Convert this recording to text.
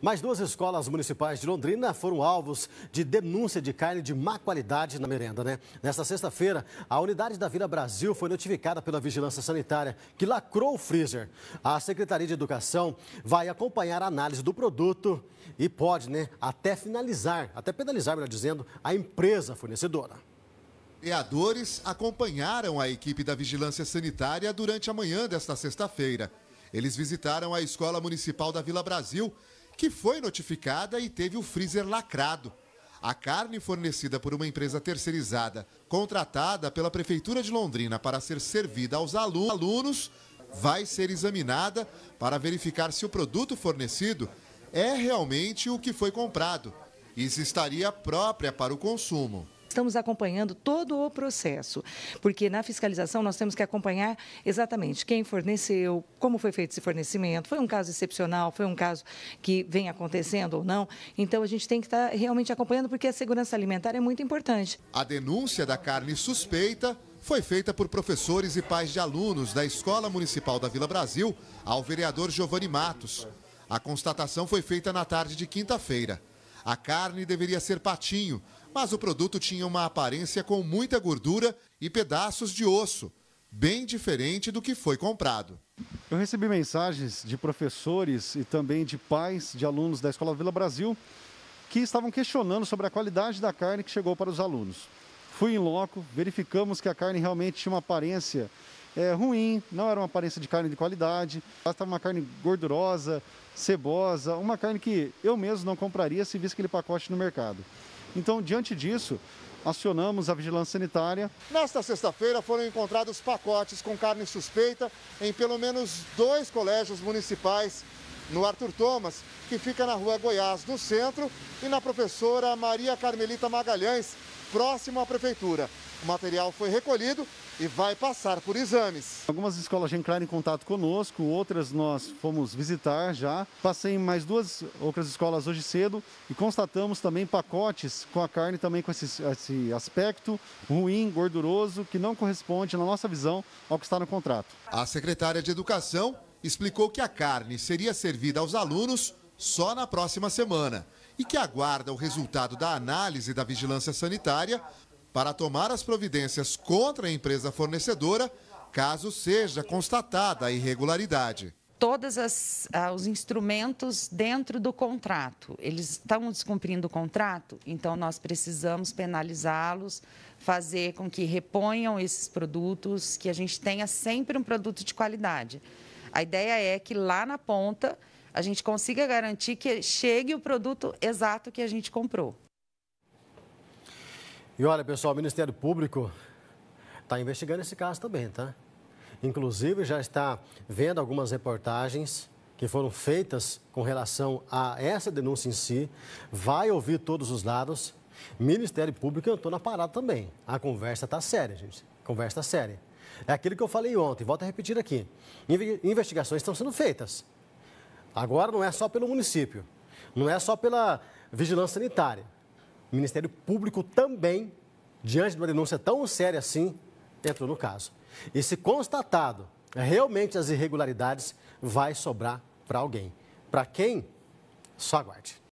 Mais duas escolas municipais de Londrina foram alvos de denúncia de carne de má qualidade na merenda, né? Nesta sexta-feira, a unidade da Vila Brasil foi notificada pela Vigilância Sanitária, que lacrou o freezer. A Secretaria de Educação vai acompanhar a análise do produto e pode, né, até finalizar, até penalizar, melhor dizendo, a empresa fornecedora. Vereadores acompanharam a equipe da Vigilância Sanitária durante a manhã desta sexta-feira. Eles visitaram a Escola Municipal da Vila Brasil que foi notificada e teve o freezer lacrado. A carne fornecida por uma empresa terceirizada, contratada pela Prefeitura de Londrina para ser servida aos alunos, vai ser examinada para verificar se o produto fornecido é realmente o que foi comprado e se estaria própria para o consumo estamos acompanhando todo o processo, porque na fiscalização nós temos que acompanhar exatamente quem forneceu, como foi feito esse fornecimento, foi um caso excepcional, foi um caso que vem acontecendo ou não. Então a gente tem que estar realmente acompanhando, porque a segurança alimentar é muito importante. A denúncia da carne suspeita foi feita por professores e pais de alunos da Escola Municipal da Vila Brasil ao vereador Giovanni Matos. A constatação foi feita na tarde de quinta-feira. A carne deveria ser patinho, mas o produto tinha uma aparência com muita gordura e pedaços de osso, bem diferente do que foi comprado. Eu recebi mensagens de professores e também de pais de alunos da Escola Vila Brasil que estavam questionando sobre a qualidade da carne que chegou para os alunos. Fui em loco, verificamos que a carne realmente tinha uma aparência é, ruim, não era uma aparência de carne de qualidade. Lá estava uma carne gordurosa, cebosa, uma carne que eu mesmo não compraria se visse aquele pacote no mercado. Então, diante disso, acionamos a vigilância sanitária. Nesta sexta-feira foram encontrados pacotes com carne suspeita em pelo menos dois colégios municipais, no Arthur Thomas, que fica na rua Goiás, no centro, e na professora Maria Carmelita Magalhães, próximo à prefeitura. O material foi recolhido e vai passar por exames. Algumas escolas já entraram em contato conosco, outras nós fomos visitar já. Passei em mais duas outras escolas hoje cedo e constatamos também pacotes com a carne também com esse, esse aspecto ruim, gorduroso, que não corresponde, na nossa visão, ao que está no contrato. A secretária de Educação explicou que a carne seria servida aos alunos só na próxima semana e que aguarda o resultado da análise da vigilância sanitária para tomar as providências contra a empresa fornecedora, caso seja constatada a irregularidade. Todos ah, os instrumentos dentro do contrato, eles estão descumprindo o contrato, então nós precisamos penalizá-los, fazer com que reponham esses produtos, que a gente tenha sempre um produto de qualidade. A ideia é que lá na ponta a gente consiga garantir que chegue o produto exato que a gente comprou. E olha, pessoal, o Ministério Público está investigando esse caso também, tá? Inclusive, já está vendo algumas reportagens que foram feitas com relação a essa denúncia em si, vai ouvir todos os lados. Ministério Público entrou na parada também. A conversa está séria, gente. conversa está séria. É aquilo que eu falei ontem, volto a repetir aqui. Investigações estão sendo feitas. Agora não é só pelo município, não é só pela vigilância sanitária. O Ministério Público também, diante de uma denúncia tão séria assim, entrou no caso. E se constatado realmente as irregularidades, vai sobrar para alguém. Para quem? Só aguarde.